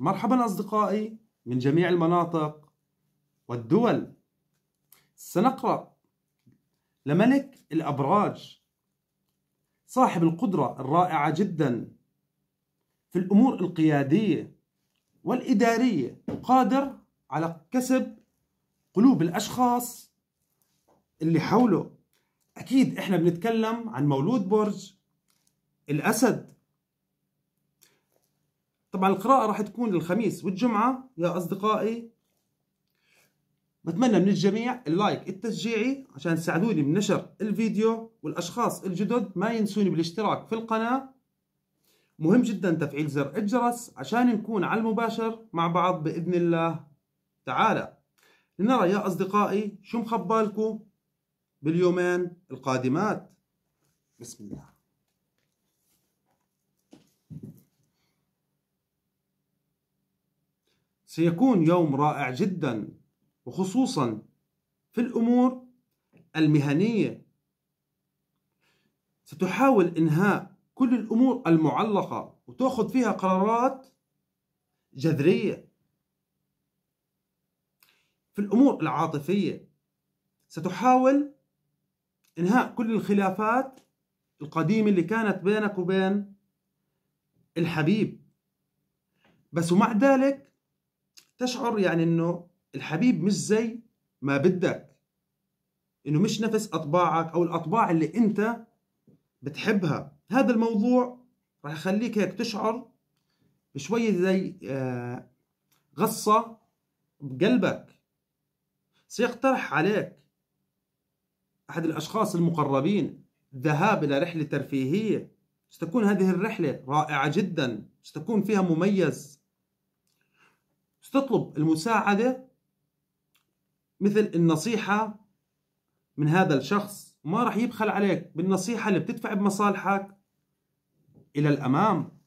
مرحبا أصدقائي من جميع المناطق والدول سنقرأ لملك الأبراج صاحب القدرة الرائعة جدا في الأمور القيادية والإدارية قادر على كسب قلوب الأشخاص اللي حوله أكيد إحنا بنتكلم عن مولود برج الأسد طبعا القراءة راح تكون الخميس والجمعة يا أصدقائي بتمنى من الجميع اللايك التشجيعي عشان تساعدوني بنشر الفيديو والأشخاص الجدد ما ينسوني بالاشتراك في القناة مهم جدا تفعيل زر الجرس عشان نكون على المباشر مع بعض بإذن الله تعالى لنرى يا أصدقائي شو مخبالكم باليومين القادمات بسم الله سيكون يوم رائع جدا وخصوصا في الأمور المهنية ستحاول إنهاء كل الأمور المعلقة وتأخذ فيها قرارات جذرية في الأمور العاطفية ستحاول إنهاء كل الخلافات القديمة اللي كانت بينك وبين الحبيب بس ومع ذلك تشعر يعني انه الحبيب مش زي ما بدك انه مش نفس اطباعك او الاطباع اللي انت بتحبها هذا الموضوع راح يخليك هيك تشعر بشوية زي آه، غصة بقلبك سيقترح عليك أحد الأشخاص المقربين الذهاب إلى رحلة ترفيهية ستكون هذه الرحلة رائعة جدا ستكون فيها مميز تطلب المساعدة مثل النصيحة من هذا الشخص ما راح يبخل عليك بالنصيحة اللي بتدفع بمصالحك إلى الأمام